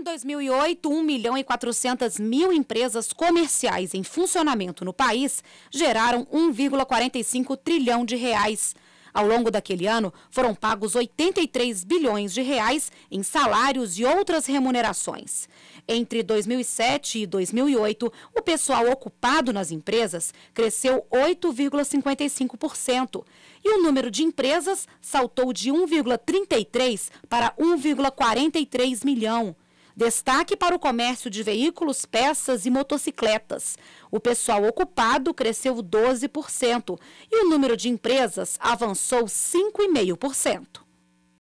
Em 2008, 1 milhão e 400 mil empresas comerciais em funcionamento no país geraram 1,45 trilhão de reais. Ao longo daquele ano, foram pagos 83 bilhões de reais em salários e outras remunerações. Entre 2007 e 2008, o pessoal ocupado nas empresas cresceu 8,55% e o número de empresas saltou de 1,33 para 1,43 milhão. Destaque para o comércio de veículos, peças e motocicletas. O pessoal ocupado cresceu 12% e o número de empresas avançou 5,5%.